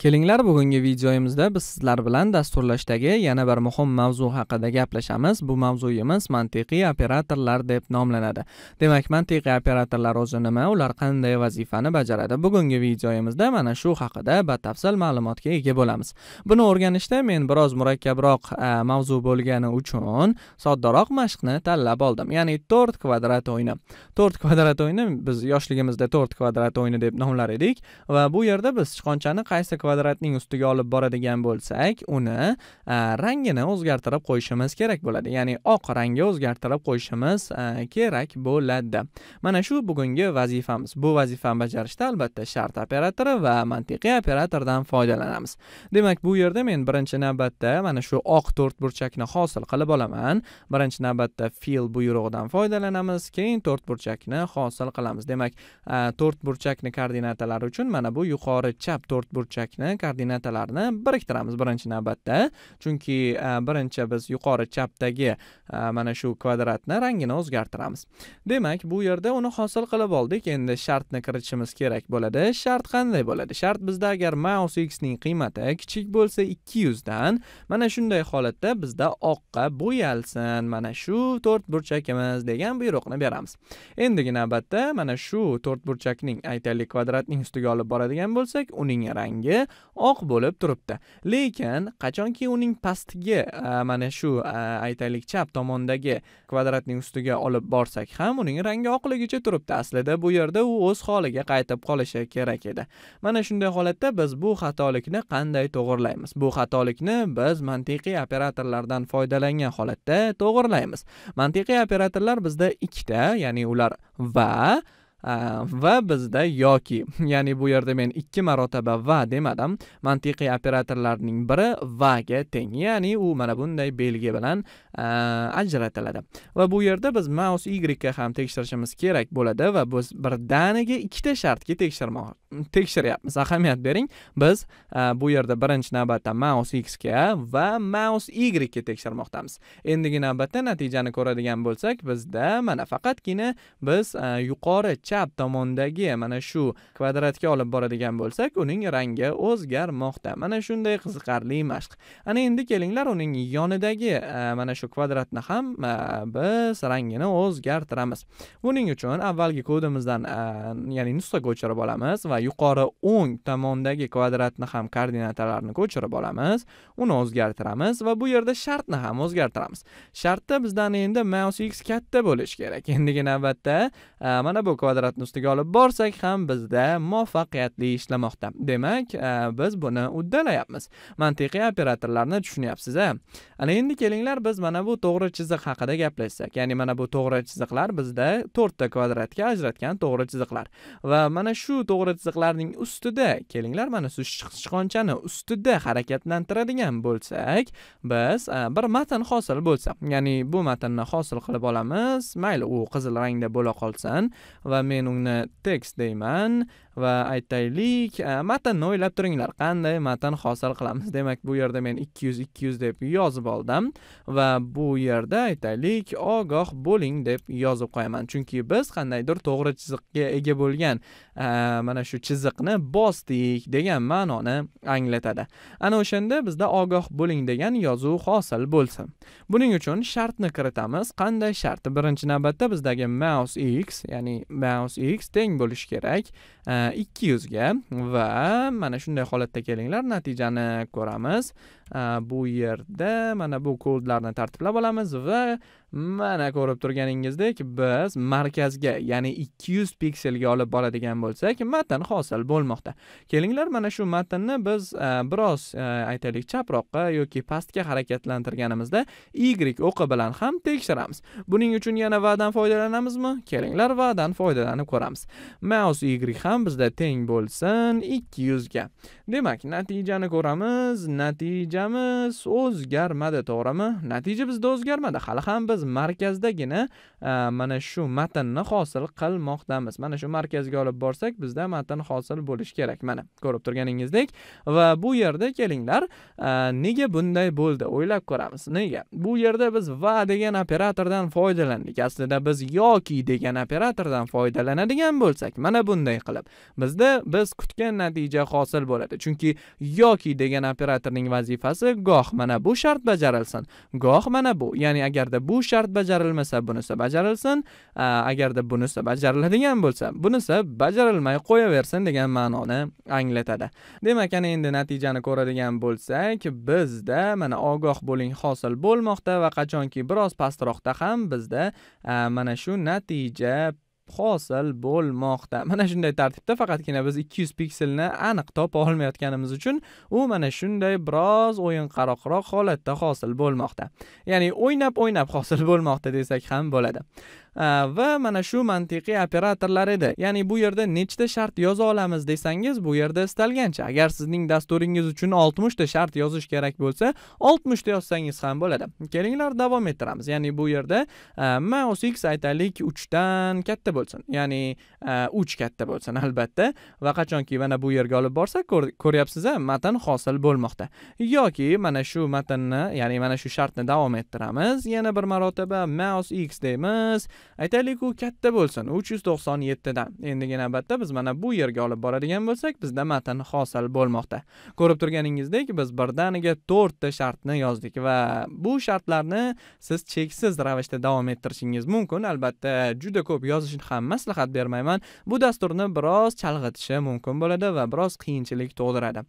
Kelinglar bugungi videoyimizda biz sizlar bilan dasturlashdagi yana bir muhim mavzu haqida gaplashamiz. Bu mavzuyimiz mantiqiy operatorlar deb nomlanadi. Demak, mantiqiy operatorlar o'zi nima, ular qanday vazifani bajaradi? Bugungi videoyimizda mana shu haqida batafsil ma'lumotga ega bo'lamiz. Buni o'rganishda men biroz murakkabroq e, mavzu bo'lgani uchun soddaroq mashqni tanlab oldim, ya'ni to'rt kvadrat o'yini. to'rt kvadrat o'yini biz yoshligimizda to'rt kvadrat o'yini deb nomlar edik va bu yerda biz sichqonchani qaysi kvadratning ustiga olib boradigan bo'lsak uni rangini o'zgartirib qo'yishimiz kerak bo'ladi ya'ni oq rangga o'zgartirib qo'yishimiz kerak bo'ladi mana shu bugungi vazifamiz bu vazifani bajarishda albatta shart operatori va mantiqiy operatordan foydalanamiz demak bu yerda men birinchi navbatda mana shu oq to'rtburchakni hosil qilib olaman birinchi navbatda fill buyrug'idan foydalanamiz keyin to'rtburchakni hosil qilamiz demak to'rtburchakni koordinatalari uchun mana bu yuqori chap to'rtburchakni o'ynashni koordinatalarni biriktiramiz birinchi navbatda chunki e, birinchi biz yuqori chapdagi e, mana shu kvadratni rangini o'zgartiramiz demak bu yerda uni hosil qilib oldik endi shartni kiritishimiz kerak bo'ladi shart qanday bo'ladi shart bizda agar mouse x ning qiymati kichik bo'lsa 200 dan mana shunday holatda bizda oqqa bo'yalsin mana shu to'rt burchakimiz degan buyruqni beramiz endigi navbatda mana shu to'rt burchakning aytaylik kvadratning ustiga olib boradigan bo'lsak uning rangi oq bo'lib turibdi lekin qachonki uning pastgi mana shu aytaylik chap tomondagi kvadratning ustiga olib borsak ham uning rangi oqligicha turibdi aslida bu yerda u o'z holiga qaytib qolishi kerak edi mana shunday holatda biz bu xatolikni qanday to'g'irlaymiz bu xatolikni biz mantiqiy operatorlardan foydalangan holatda to'g'irlaymiz mantiqiy operatorlar bizda ikkita ya'ni ular va Э, va bizda yoki ya'ni bu yerda men ikki marotaba va demadim mantiqiy operatorlarning biri va ga teng ya'ni u mana bunday belgi bilan e, ajratiladi va bu yerda biz mouse y ga ham tekshirishimiz kerak bo'ladi va biz birdaniga ikkita shartga tekshirmoq tekshiryapmiz ahamiyat bering biz e, bu yerda birinchi navbatda mouse x ga va mouse y ga tekshirmoqdamiz endigi navbatda natijani ko'radigan bo'lsak bizda mana faqatgina biz e, yuqori chap tomondagi mana shu kvadratga olib boradigan bo'lsak uning rangi o'zgarmoqda mana shunday qiziqarli mashq ana endi kelinglar uning yonidagi e, mana shu kvadratni ham e, biz rangini o'zgartiramiz buning uchun avvalgi kodimizdan e, ya'ni nusxa ko'chirib olamiz va yuqori o'ng tomondagi kvadratni ham koordinatalarini ko'chirib olamiz uni o'zgartiramiz va bu yerda shartni ham o'zgartiramiz shartda bizdan endi mouse x katta bo'lishi kerak endigi navbatda mana bu kvadrat qadratni ustiga olib borsak ham bizda muvaffaqiyatli ishlamoqda demak e, biz buni uddalayapmiz mantiqiy operatorlarni tushunyapsiz a ana endi kelinglar biz mana bu to'g'ri chiziq haqida gaplashsak ya'ni mana bu to'g'ri chiziqlar bizda to'rtta kvadratga ajratgan to'g'ri chiziqlar va mana shu to'g'ri chiziqlarning ustida kelinglar mana shu sichqonchani ustida harakatlantiradigan bo'lsak biz e, bir matn hosil bo'lsa ya'ni bu matnni hosil qilib olamiz mayli u qizil rangda bo'la qolsin va Ermenung text de man va aytaylik matnni o'ylab turinglar qanday matn hosil qilamiz demak bu yerda men 200 200 deb yozib oldim va bu yerda aytaylik ogoh bo'ling deb yozib qo'yaman chunki biz qandaydir to'g'ri chiziqqa ega bo'lgan mana shu chiziqni bosdik degan ma'noni anglatadi ana o'shanda bizda ogoh bo'ling degan yozuv hosil bo'lsin buning uchun shartni kiritamiz qanday shart birinchi navbatda bizdagi mouse x ya'ni mouse x teng bo'lishi kerak ikki yuzga va mana shunday holatda kelinglar natijani ko'ramiz bu yerda mana bu kodlarni tartiblab olamiz va mana ko'rib turganingizdek biz markazga ya'ni 200 pikselga olib boradigan bo'lsak matn hosil bo'lmoqda kelinglar mana shu matnni biz e, biroz e, aytaylik chaproqqa yoki pastga harakatlantirganimizda y o'qi bilan ham tekshiramiz buning uchun yana vadan foydalanamizmi kelinglar vadan foydalanib ko'ramiz mouse y ham bizda teng bo'lsin 200 ga demak natijani ko'ramiz natijamiz o'zgarmadi to'g'rimi natija bizda o'zgarmadi hali ham biz biz markazdagina e, mana shu matnni hosil qilmoqdamiz mana shu markazga olib borsak bizda matn hosil bo'lishi kerak mana ko'rib turganingizdek va bu yerda kelinglar e, nega bunday bo'ldi o'ylab ko'ramiz nega bu yerda biz va degan operatordan foydalandik aslida biz yoki degan operatordan foydalanadigan bo'lsak mana bunday qilib bizda biz kutgan natija hosil bo'ladi chunki yoki degan operatorning vazifasi goh mana bu shart bajarilsin goh mana bu ya'ni agarda bu shart bajarilmasa bunisi bajarilsin agarda bunisi bajariladigan bo'lsa bunisi bajarilmay qo'yaversin degan ma'noni anglatadi demak ana endi natijani ko'radigan bo'lsak bizda mana ogoh bo'ling hosil bo'lmoqda va qachonki biroz pastroqda ham bizda mana shu natija hosil bo'lmoqda mana shunday tartibda faqatgina biz 200 pikselni aniq topa olmayotganimiz uchun u mana shunday biroz o'yinqaroqroq holatda hosil bo'lmoqda ya'ni o'ynab o'ynab hosil bo'lmoqda desak ham bo'ladi va mana shu mantiqiy operatorlar edi ya'ni bu yerda nechta shart yoza olamiz desangiz bu yerda istalgancha agar sizning dasturingiz uchun 60 ta shart yozish kerak bo'lsa 60 ta yozsangiz ham bo'ladi kelinglar davom ettiramiz ya'ni bu yerda mouse x aytaylik 3 dan katta bo'lsin ya'ni 3 katta bo'lsin albatta va qachonki mana bu yerga olib borsak ko'ryapsiz a matn hosil bo'lmoqda yoki mana shu matnni ya'ni mana shu shartni davom ettiramiz yana bir marotaba mouse x deymiz aytaylik u katta bo'lsin uch yuz to'qson yettidan endigi navbatda biz mana bu yerga olib boradigan bo'lsak bizda matn hosil bo'lmoqda ko'rib turganingizdek biz birdaniga to'rtta shartni yozdik va bu shartlarni siz cheksiz ravishda davom ettirishingiz mumkin albatta juda ko'p yozishni ham maslahat bermayman bu dasturni biroz chalg'itishi mumkin bo'ladi va biroz qiyinchilik tug'diradi